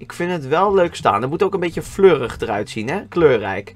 Ik vind het wel leuk staan. Het moet ook een beetje fleurig eruit zien, hè? Kleurrijk.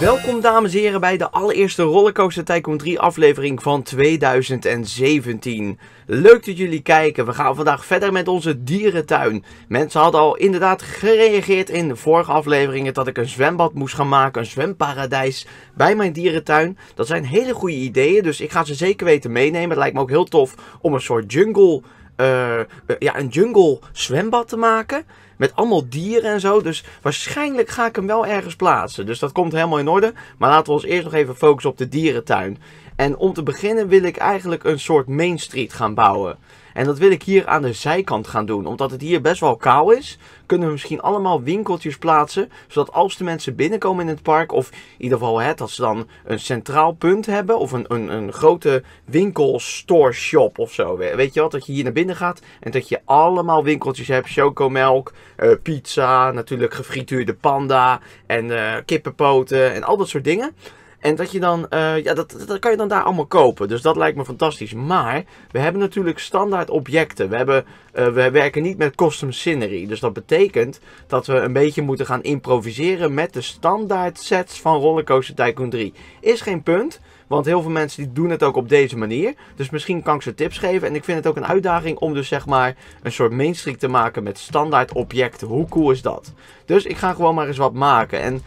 Welkom dames en heren bij de allereerste Rollercoaster Tycoon 3 aflevering van 2017. Leuk dat jullie kijken. We gaan vandaag verder met onze dierentuin. Mensen hadden al inderdaad gereageerd in de vorige afleveringen dat ik een zwembad moest gaan maken, een zwemparadijs bij mijn dierentuin. Dat zijn hele goede ideeën, dus ik ga ze zeker weten meenemen. Het lijkt me ook heel tof om een soort jungle eh, eh, ja, een jungle zwembad te maken. Met allemaal dieren en zo. Dus waarschijnlijk ga ik hem wel ergens plaatsen. Dus dat komt helemaal in orde. Maar laten we ons eerst nog even focussen op de dierentuin. En om te beginnen wil ik eigenlijk een soort Main Street gaan bouwen. En dat wil ik hier aan de zijkant gaan doen. Omdat het hier best wel kaal is, kunnen we misschien allemaal winkeltjes plaatsen. Zodat als de mensen binnenkomen in het park, of in ieder geval hè, dat ze dan een centraal punt hebben. Of een, een, een grote winkelstore shop of zo. Weet je wat, dat je hier naar binnen gaat en dat je allemaal winkeltjes hebt. Chocomelk, uh, pizza, natuurlijk gefrituurde panda en uh, kippenpoten en al dat soort dingen. En dat je dan, eh, ja, dat, dat kan je dan daar allemaal kopen. Dus dat lijkt me fantastisch. Maar we hebben natuurlijk standaard objecten. We, hebben, eh, we werken niet met custom scenery. Dus dat betekent dat we een beetje moeten gaan improviseren met de standaard sets van Rollercoaster Tycoon 3. Is geen punt. Want heel veel mensen die doen het ook op deze manier. Dus misschien kan ik ze tips geven. En ik vind het ook een uitdaging om dus zeg maar een soort mainstream te maken met standaard objecten. Hoe cool is dat? Dus ik ga gewoon maar eens wat maken. En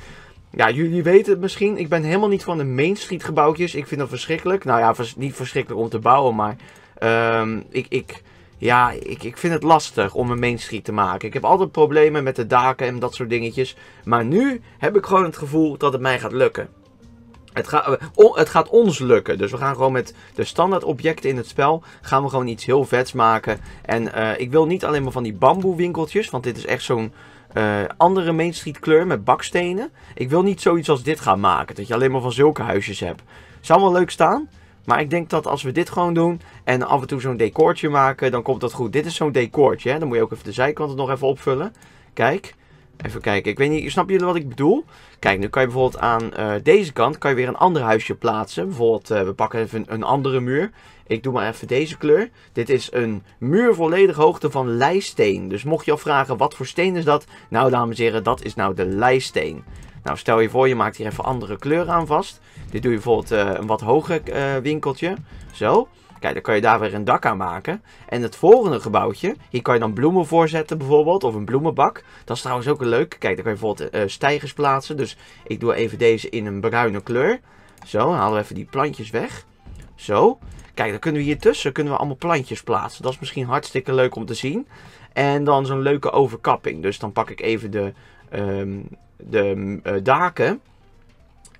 ja, jullie weten het misschien. Ik ben helemaal niet van de Main Street gebouwtjes. Ik vind dat verschrikkelijk. Nou ja, niet verschrikkelijk om te bouwen, maar ehm, ik, ik, ja, ik, ik vind het lastig om een Main Street te maken. Ik heb altijd problemen met de daken en dat soort dingetjes. Maar nu heb ik gewoon het gevoel dat het mij gaat lukken. Het, eh, het, gaat ons lukken. Dus we gaan gewoon met de standaard objecten in het spel. Gaan we gewoon iets heel vets maken. En eh, ik wil niet alleen maar van die bamboe winkeltjes. Want dit is echt zo'n eh, andere Main Street kleur met bakstenen. Ik wil niet zoiets als dit gaan maken. Dat je alleen maar van zulke huisjes hebt. Zou wel leuk staan. Maar ik denk dat als we dit gewoon doen en af en toe zo'n decoortje maken, dan komt dat goed. Dit is zo'n decoortje. Hè? Dan moet je ook even de zijkanten nog even opvullen. Kijk. Even kijken. Ik weet niet, Snap jullie wat ik bedoel? Kijk, nu kan je bijvoorbeeld aan eh, deze kant kan je weer een ander huisje plaatsen. Bijvoorbeeld, eh, we pakken even een, andere muur. Ik doe maar even deze kleur. Dit is een muur volledige hoogte van leisteen. Dus mocht je al vragen, wat voor steen is dat? Nou, dames en heren, dat is nou de leisteen. Nou, stel je voor, je maakt hier even andere kleuren aan vast. Dit doe je bijvoorbeeld eh, een wat hoger winkeltje. Zo. Kijk, dan kan je daar weer een dak aan maken. En het volgende gebouwtje, hier kan je dan bloemen voorzetten bijvoorbeeld, of een bloemenbak. Dat is trouwens ook een leuk. Kijk, dan kan je bijvoorbeeld eh, stijgers plaatsen. Dus ik doe even deze in een bruine kleur. Zo, dan halen we even die plantjes weg. Zo. Kijk, dan kunnen we hier tussen kunnen we allemaal plantjes plaatsen. Dat is misschien hartstikke leuk om te zien. En dan zo'n leuke overkapping. Dus dan pak ik even de, ehm, de eh, daken.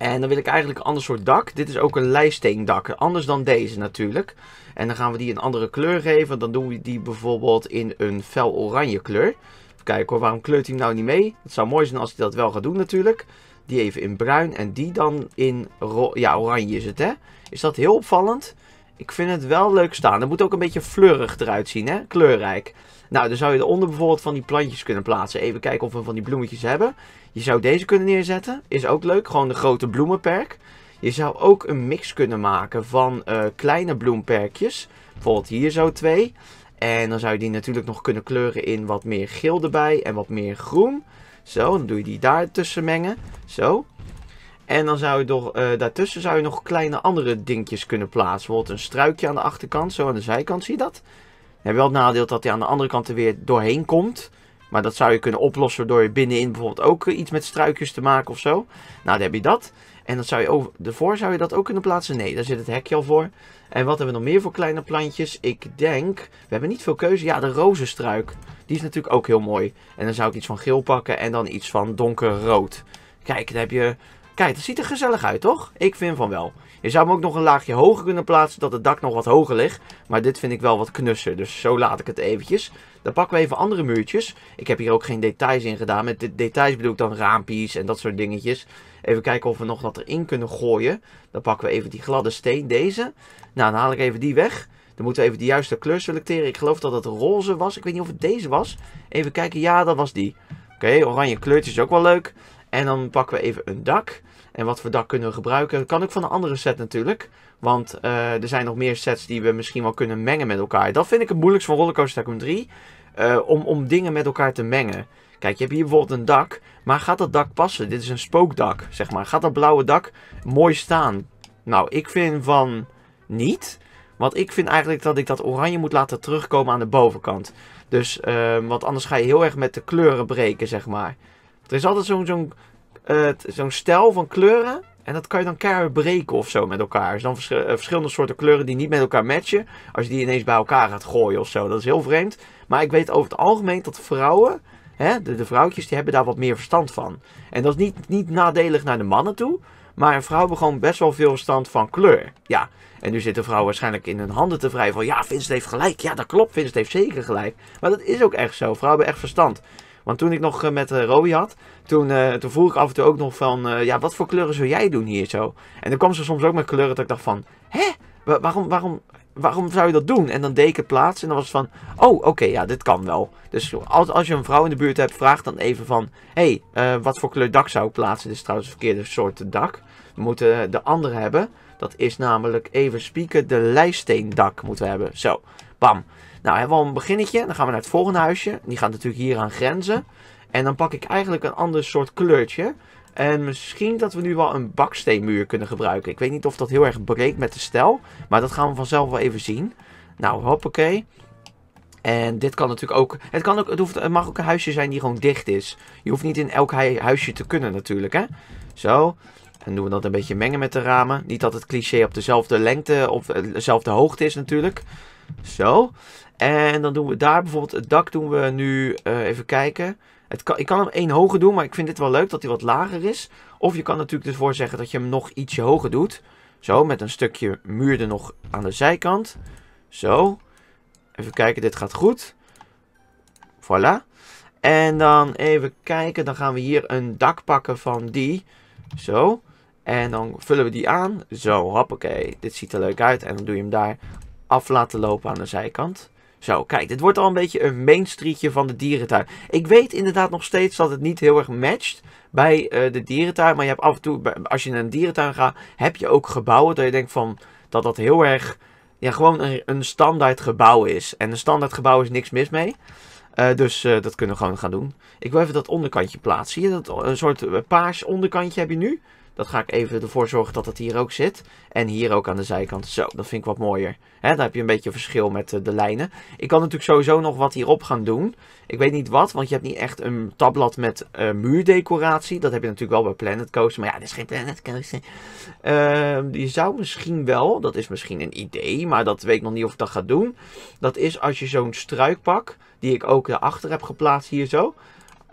En dan wil ik eigenlijk een ander soort dak. Dit is ook een lijsteendak. Anders dan deze natuurlijk. En dan gaan we die een andere kleur geven. Dan doen we die bijvoorbeeld in een fel oranje kleur. Even kijken hoor, waarom kleurt hij nou niet mee? Het zou mooi zijn als hij dat wel gaat doen natuurlijk. Die even in bruin en die dan in ja, oranje is het hè. Is dat heel opvallend? Ik vind het wel leuk staan. Het moet ook een beetje fleurig eruit zien hè, kleurrijk. Nou, dan zou je eronder bijvoorbeeld van die plantjes kunnen plaatsen. Even kijken of we van die bloemetjes hebben. Je zou deze kunnen neerzetten. Is ook leuk. Gewoon de grote bloemenperk. Je zou ook een mix kunnen maken van eh, kleine bloemperkjes. Bijvoorbeeld hier zo twee. En dan zou je die natuurlijk nog kunnen kleuren in wat meer geel erbij en wat meer groen. Zo, dan doe je die daar tussen mengen. Zo. En dan zou je toch, eh, daartussen zou je nog kleine andere dingetjes kunnen plaatsen. Bijvoorbeeld een struikje aan de achterkant, zo aan de zijkant, zie je dat? heb wel het nadeel dat hij aan de andere kant er weer doorheen komt. Maar dat zou je kunnen oplossen door je binnenin bijvoorbeeld ook eh, iets met struikjes te maken of zo. Nou, dan heb je dat. En dat zou je over, ervoor zou je dat ook kunnen plaatsen. Nee, daar zit het hekje al voor. En wat hebben we nog meer voor kleine plantjes? Ik denk, we hebben niet veel keuze. Ja, de rozenstruik. Die is natuurlijk ook heel mooi. En dan zou ik iets van geel pakken en dan iets van donkerrood. Kijk, dan heb je Kijk, dat ziet er gezellig uit, toch? Ik vind van wel. Je zou hem ook nog een laagje hoger kunnen plaatsen, dat het dak nog wat hoger ligt. Maar dit vind ik wel wat knusser, dus zo laat ik het eventjes. Dan pakken we even andere muurtjes. Ik heb hier ook geen details in gedaan. Met de details bedoel ik dan raampjes en dat soort dingetjes. Even kijken of we nog wat erin kunnen gooien. Dan pakken we even die gladde steen, deze. Nou, dan haal ik even die weg. Dan moeten we even de juiste kleur selecteren. Ik geloof dat het roze was. Ik weet niet of het deze was. Even kijken. Ja, dat was die. Oké, oranje kleurtjes is ook wel leuk. En dan pakken we even een dak. En wat voor dak kunnen we gebruiken? kan ook van een andere set natuurlijk. Want eh, er zijn nog meer sets die we misschien wel kunnen mengen met elkaar. Dat vind ik het moeilijkste van Rollercoaster Tycoon 3. Eh, om, om dingen met elkaar te mengen. Kijk, je hebt hier bijvoorbeeld een dak. Maar gaat dat dak passen? Dit is een spookdak, zeg maar. Gaat dat blauwe dak mooi staan? Nou, ik vind van niet. Want ik vind eigenlijk dat ik dat oranje moet laten terugkomen aan de bovenkant. Dus, uh, want anders ga je heel erg met de kleuren breken, zeg maar. Er is altijd zo'n eh, zo'n stijl van kleuren. En dat kan je dan keihard breken of zo met elkaar. Dus dan eh, verschillende soorten kleuren die niet met elkaar matchen. Als je die ineens bij elkaar gaat gooien of zo. Dat is heel vreemd. Maar ik weet over het algemeen dat vrouwen. Hè, de, vrouwtjes die hebben daar wat meer verstand van. En dat is niet, niet nadelig naar de mannen toe. Maar vrouwen hebben gewoon best wel veel verstand van kleur. Ja. En nu zit de vrouw waarschijnlijk in hun handen te vrij van. Ja, Vincent heeft gelijk. Ja, dat klopt. Vincent heeft zeker gelijk. Maar dat is ook echt zo. Vrouwen hebben echt verstand. Want toen ik nog eh, met uh, had, toen, uh, vroeg ik af en toe ook nog van, ja, wat voor kleuren zou jij doen hier zo? En dan kwam ze soms ook met kleuren dat ik dacht van, hè? waarom, waarom, waarom zou je dat doen? En dan deed ik het plaats en dan was het van, oh, oké, ja, dit kan wel. Dus als, als je een vrouw in de buurt hebt, vraag dan even van, hé, hey, wat voor kleur dak zou ik plaatsen? Dit is trouwens een verkeerde soort dak. We moeten de andere hebben. Dat is namelijk, even spieken, de lijsteendak moeten we hebben. Zo, bam. Nou, hebben we al een beginnetje. Dan gaan we naar het volgende huisje. Die gaat natuurlijk hier aan grenzen. En dan pak ik eigenlijk een ander soort kleurtje. En misschien dat we nu wel een baksteenmuur kunnen gebruiken. Ik weet niet of dat heel erg breekt met de stijl. Maar dat gaan we vanzelf wel even zien. Nou, hoppakee. En dit kan natuurlijk ook. Het, kan ook, het, hoeft, het mag ook een huisje zijn die gewoon dicht is. Je hoeft niet in elk huisje te kunnen, natuurlijk. Hè? Zo. En doen we dat een beetje mengen met de ramen. Niet dat het cliché op dezelfde lengte, of eh, dezelfde hoogte is, natuurlijk. Zo. En dan doen we daar bijvoorbeeld het dak doen we nu eh, even kijken. Het kan, ik kan hem één hoger doen, maar ik vind dit wel leuk dat hij wat lager is. Of je kan natuurlijk dus voor zeggen dat je hem nog ietsje hoger doet. Zo, met een stukje muur er nog aan de zijkant. Zo. Even kijken, dit gaat goed. Voilà. En dan even kijken, dan gaan we hier een dak pakken van die. Zo. En dan vullen we die aan. Zo, hoppakee. Dit ziet er leuk uit. En dan doe je hem daar af laten lopen aan de zijkant. Zo, kijk, dit wordt al een beetje een main streetje van de dierentuin. Ik weet inderdaad nog steeds dat het niet heel erg matcht bij eh, de dierentuin. Maar je hebt af en toe, als je naar een dierentuin gaat, heb je ook gebouwen dat je denkt van dat dat heel erg, ja, gewoon een, een standaard gebouw is. En een standaard gebouw is niks mis mee. Eh, dus eh, dat kunnen we gewoon gaan doen. Ik wil even dat onderkantje plaatsen. Zie je dat? Een soort paars onderkantje heb je nu. Dat ga ik even ervoor zorgen dat dat hier ook zit. En hier ook aan de zijkant. Zo, dat vind ik wat mooier. He, daar heb je een beetje verschil met eh, de lijnen. Ik kan natuurlijk sowieso nog wat hierop gaan doen. Ik weet niet wat, want je hebt niet echt een tabblad met eh, muurdecoratie. Dat heb je natuurlijk wel bij Planet Coaster. Maar ja, dit is geen Planet Coaster. Uh, je zou misschien wel, dat is misschien een idee, maar dat weet ik nog niet of ik dat ga doen. Dat is als je zo'n struikpak, die ik ook erachter heb geplaatst hier zo.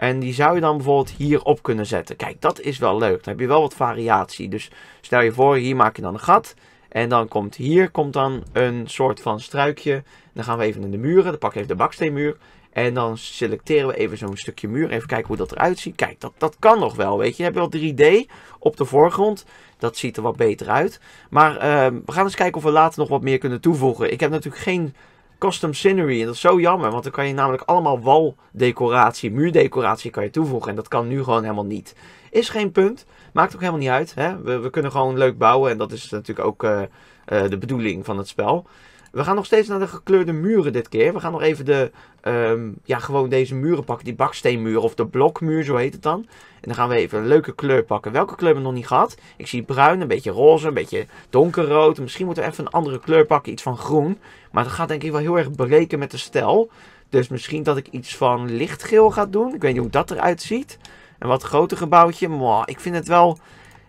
En die zou je dan bijvoorbeeld hier op kunnen zetten. Kijk, dat is wel leuk. Dan heb je wel wat variatie. Dus stel je voor, hier maak je dan een gat. En dan komt hier komt dan een soort van struikje. Dan gaan we even naar de muren. Dan pak ik even de baksteenmuur. En dan selecteren we even zo'n stukje muur. Even kijken hoe dat eruit ziet. Kijk, dat, dat kan nog wel, weet je. Je hebt wel 3D op de voorgrond. Dat ziet er wat beter uit. Maar ehm, we gaan eens kijken of we later nog wat meer kunnen toevoegen. Ik heb natuurlijk geen custom scenery. En dat is zo jammer, want dan kan je namelijk allemaal waldecoratie, muurdecoratie kan je toevoegen. En dat kan nu gewoon helemaal niet. Is geen punt. Maakt ook helemaal niet uit. Hè? We, we, kunnen gewoon leuk bouwen. En dat is natuurlijk ook eh, eh, de bedoeling van het spel. We gaan nog steeds naar de gekleurde muren dit keer. We gaan nog even de, ehm, ja, gewoon deze muren pakken. Die baksteenmuur of de blokmuur, zo heet het dan. En dan gaan we even een leuke kleur pakken. Welke kleur hebben we nog niet gehad? Ik zie bruin, een beetje roze, een beetje donkerrood. Misschien moeten we even een andere kleur pakken, iets van groen. Maar dat gaat denk ik wel heel erg breken met de stijl. Dus misschien dat ik iets van lichtgeel ga doen. Ik weet niet hoe dat eruit ziet. Een wat groter gebouwtje. Maar ik vind het wel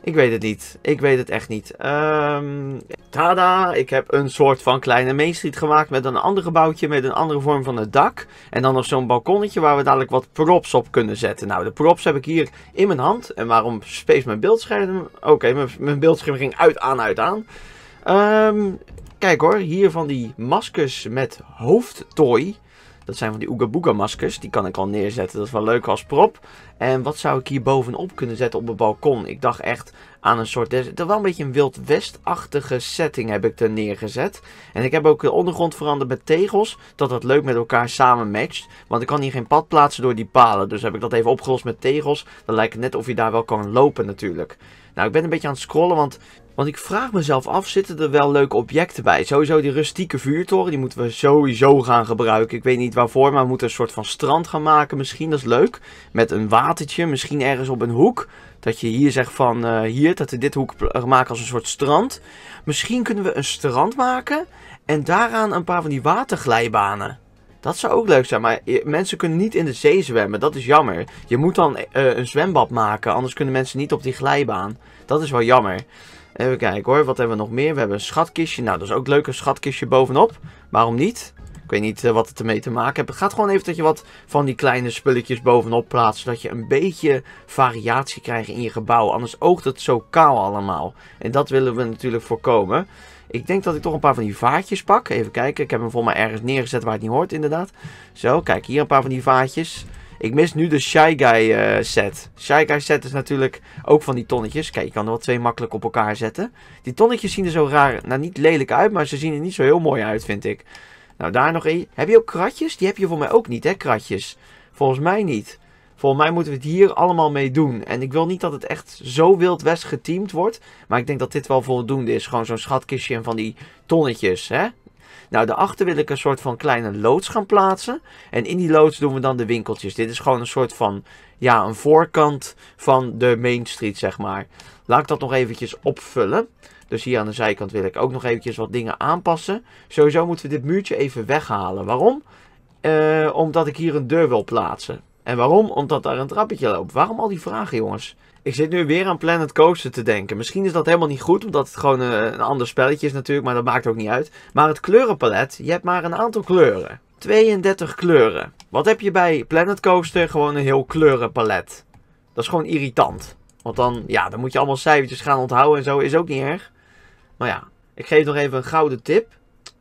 ik weet het niet. Ik weet het echt niet. Ehm, tada! Ik heb een soort van kleine Main gemaakt met een ander gebouwtje, met een andere vorm van het dak. En dan nog zo'n balkonnetje waar we dadelijk wat props op kunnen zetten. Nou, de props heb ik hier in mijn hand. En waarom space mijn beeldscherm? Oké, mijn, mijn beeldscherm ging uit, aan, uit, aan. Ehm, kijk hoor, hier van die maskers met hoofdtooi. Dat zijn van die Ooga Booga maskers. Die kan ik al neerzetten. Dat is wel leuk als prop. En wat zou ik hier bovenop kunnen zetten op mijn balkon? Ik dacht echt aan een soort... is wel een beetje een Wild West-achtige setting heb ik er neergezet. En ik heb ook de ondergrond veranderd met tegels. Dat dat leuk met elkaar samen matcht. Want ik kan hier geen pad plaatsen door die palen. Dus heb ik dat even opgelost met tegels. Dan lijkt het net of je daar wel kan lopen natuurlijk. Nou, ik ben een beetje aan het scrollen, want want ik vraag mezelf af, zitten er wel leuke objecten bij? Sowieso die rustieke vuurtoren, die moeten we sowieso gaan gebruiken. Ik weet niet waarvoor, maar we moeten een soort van strand gaan maken misschien. Dat is leuk. Met een watertje, misschien ergens op een hoek. Dat je hier zegt van, eh, hier, dat we dit hoek maken als een soort strand. Misschien kunnen we een strand maken en daaraan een paar van die waterglijbanen. Dat zou ook leuk zijn, maar mensen kunnen niet in de zee zwemmen. Dat is jammer. Je moet dan eh, een zwembad maken, anders kunnen mensen niet op die glijbaan. Dat is wel jammer. Even kijken hoor, wat hebben we nog meer? We hebben een schatkistje. Nou, dat is ook leuk, een schatkistje bovenop. Waarom niet? Ik weet niet eh, wat het ermee te maken heeft. Het gaat gewoon even dat je wat van die kleine spulletjes bovenop plaatst. Zodat je een beetje variatie krijgt in je gebouw. Anders oogt het zo kaal allemaal. En dat willen we natuurlijk voorkomen. Ik denk dat ik toch een paar van die vaatjes pak. Even kijken. Ik heb hem voor mij ergens neergezet waar het niet hoort inderdaad. Zo, kijk. Hier een paar van die vaatjes. Ik mis nu de Shy Guy eh, set. Shy Guy set is natuurlijk ook van die tonnetjes. Kijk, je kan er wel twee makkelijk op elkaar zetten. Die tonnetjes zien er zo raar, nou niet lelijk uit, maar ze zien er niet zo heel mooi uit, vind ik. Nou, daar nog één. Heb je ook kratjes? Die heb je voor mij ook niet, hè, kratjes? Volgens mij niet. Volgens mij moeten we het hier allemaal mee doen. En ik wil niet dat het echt zo wild west geteamd wordt. Maar ik denk dat dit wel voldoende is. Gewoon zo'n schatkistje van die tonnetjes, hè? Nou, daarachter wil ik een soort van kleine loods gaan plaatsen. En in die loods doen we dan de winkeltjes. Dit is gewoon een soort van, ja, een voorkant van de Main Street, zeg maar. Laat ik dat nog eventjes opvullen. Dus hier aan de zijkant wil ik ook nog eventjes wat dingen aanpassen. Sowieso moeten we dit muurtje even weghalen. Waarom? Eh, omdat ik hier een deur wil plaatsen. En waarom? Omdat daar een trappetje loopt. Waarom al die vragen, jongens? Ik zit nu weer aan Planet Coaster te denken. Misschien is dat helemaal niet goed, omdat het gewoon eh, een, ander spelletje is natuurlijk, maar dat maakt ook niet uit. Maar het kleurenpalet, je hebt maar een aantal kleuren. 32 kleuren. Wat heb je bij Planet Coaster? Gewoon een heel kleurenpalet. Dat is gewoon irritant. Want dan, ja, dan moet je allemaal cijfertjes gaan onthouden en zo. Is ook niet erg. Maar ja, ik geef nog even een gouden tip.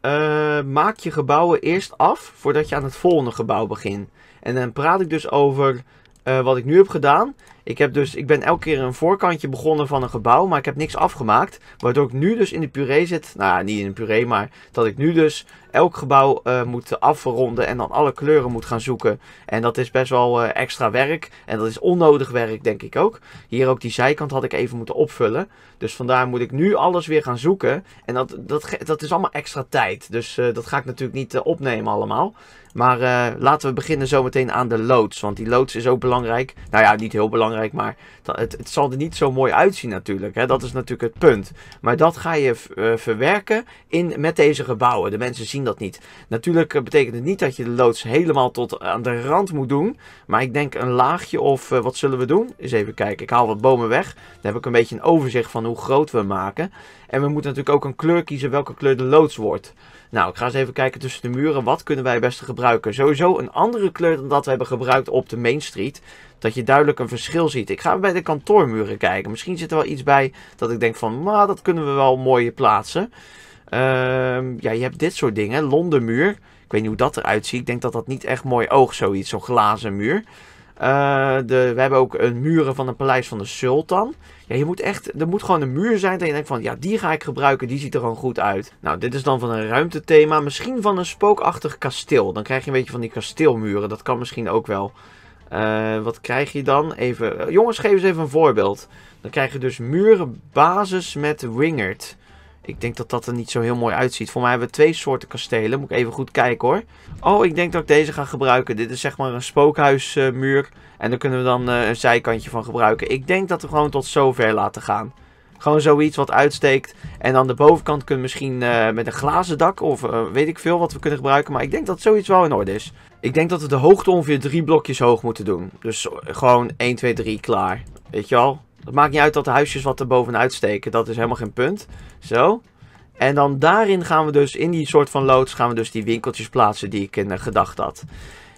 Eh, maak je gebouwen eerst af voordat je aan het volgende gebouw begint. En dan praat ik dus over eh, wat ik nu heb gedaan. Ik, heb dus, ik ben elke keer een voorkantje begonnen van een gebouw, maar ik heb niks afgemaakt. Waardoor ik nu dus in de puree zit. Nou ja, niet in de puree, maar dat ik nu dus elk gebouw eh, moet afronden en dan alle kleuren moet gaan zoeken. En dat is best wel eh, extra werk. En dat is onnodig werk, denk ik ook. Hier ook die zijkant had ik even moeten opvullen. Dus vandaar moet ik nu alles weer gaan zoeken. En dat, dat, dat is allemaal extra tijd. Dus eh, dat ga ik natuurlijk niet opnemen allemaal. Maar laten we beginnen zometeen aan de loods. Want die loods is ook belangrijk. Nou ja, niet heel belangrijk belangrijk. Maar het, het zal er niet zo mooi uitzien natuurlijk. Hè? Dat is natuurlijk het punt. Maar dat ga je eh, verwerken in, met deze gebouwen. De mensen zien dat niet. Natuurlijk eh, betekent het niet dat je de loods helemaal tot aan de rand moet doen. Maar ik denk een laagje of eh, wat zullen we doen? Eens even kijken. Ik haal wat bomen weg. Dan heb ik een beetje een overzicht van hoe groot we maken. En we moeten natuurlijk ook een kleur kiezen welke kleur de loods wordt. Nou, ik ga eens even kijken tussen de muren. Wat kunnen wij beste gebruiken? Sowieso een andere kleur dan dat we hebben gebruikt op de Main Street. Dat je duidelijk een verschil ziet. Ik ga bij de kantoormuren kijken. Misschien zit er wel iets bij dat ik denk van, maar nou, dat kunnen we wel mooier plaatsen. Ehm, ja, je hebt dit soort dingen. Londenmuur. Ik weet niet hoe dat eruit ziet. Ik denk dat dat niet echt mooi oog zoiets. Zo'n glazen muur. Eh, de, we hebben ook een muren van het paleis van de sultan. Ja, je moet echt, er moet gewoon een muur zijn dat je denkt van, ja, die ga ik gebruiken, die ziet er gewoon goed uit. Nou, dit is dan van een ruimtethema, misschien van een spookachtig kasteel. Dan krijg je een beetje van die kasteelmuren, dat kan misschien ook wel. Eh, wat krijg je dan? Even, eh, jongens, geef eens even een voorbeeld. Dan krijg je dus murenbasis met wingerd. Ik denk dat dat er niet zo heel mooi uitziet. Voor mij hebben we twee soorten kastelen. Moet ik even goed kijken hoor. Oh, ik denk dat ik deze ga gebruiken. Dit is zeg maar een spookhuismuur. en daar kunnen we dan eh, een zijkantje van gebruiken. Ik denk dat we gewoon tot zover laten gaan. Gewoon zoiets wat uitsteekt. En dan de bovenkant kunnen we misschien eh, met een glazen dak of eh, weet ik veel wat we kunnen gebruiken. Maar ik denk dat zoiets wel in orde is. Ik denk dat we de hoogte ongeveer drie blokjes hoog moeten doen. Dus gewoon 1, 2, 3, klaar. Weet je al? Het maakt niet uit dat de huisjes wat er bovenuit steken. Dat is helemaal geen punt. Zo. En dan daarin gaan we dus, in die soort van loods, gaan we dus die winkeltjes plaatsen die ik in gedacht had.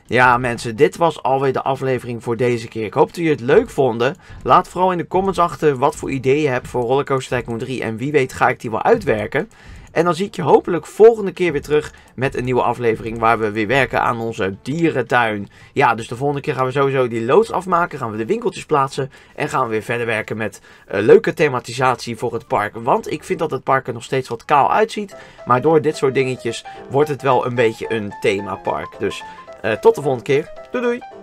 Ja mensen, dit was alweer de aflevering voor deze keer. Ik hoop dat jullie het leuk vonden. Laat vooral in de comments achter wat voor ideeën je hebt voor Rollercoaster Tycoon 3. En wie weet ga ik die wel uitwerken. En dan zie ik je hopelijk volgende keer weer terug met een nieuwe aflevering waar we weer werken aan onze dierentuin. Ja, dus de volgende keer gaan we sowieso die loods afmaken, gaan we de winkeltjes plaatsen en gaan we weer verder werken met eh, leuke thematisatie voor het park. Want ik vind dat het park er nog steeds wat kaal uitziet, maar door dit soort dingetjes wordt het wel een beetje een themapark. Dus eh, tot de volgende keer. Doei doei!